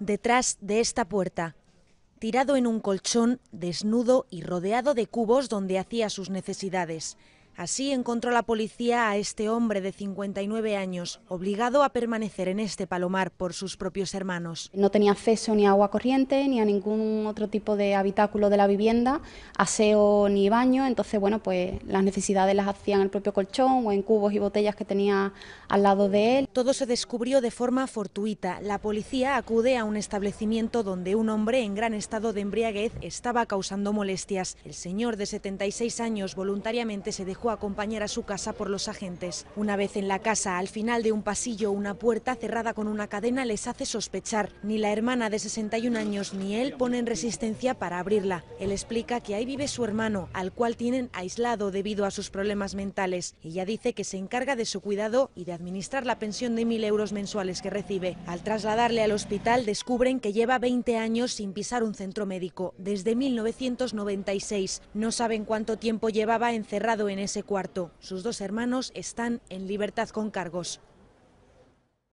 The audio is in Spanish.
detrás de esta puerta, tirado en un colchón, desnudo y rodeado de cubos donde hacía sus necesidades. Así encontró la policía a este hombre de 59 años, obligado a permanecer en este palomar por sus propios hermanos. No tenía acceso ni a agua corriente, ni a ningún otro tipo de habitáculo de la vivienda, aseo ni baño, entonces bueno, pues las necesidades las hacía en el propio colchón o en cubos y botellas que tenía al lado de él. Todo se descubrió de forma fortuita. La policía acude a un establecimiento donde un hombre en gran estado de embriaguez estaba causando molestias. El señor de 76 años voluntariamente se dejó acompañar a su casa por los agentes. Una vez en la casa, al final de un pasillo, una puerta cerrada con una cadena les hace sospechar. Ni la hermana de 61 años ni él ponen resistencia para abrirla. Él explica que ahí vive su hermano, al cual tienen aislado debido a sus problemas mentales. Ella dice que se encarga de su cuidado y de administrar la pensión de mil euros mensuales que recibe. Al trasladarle al hospital, descubren que lleva 20 años sin pisar un centro médico, desde 1996. No saben cuánto tiempo llevaba encerrado en ese ese cuarto. Sus dos hermanos están en libertad con cargos.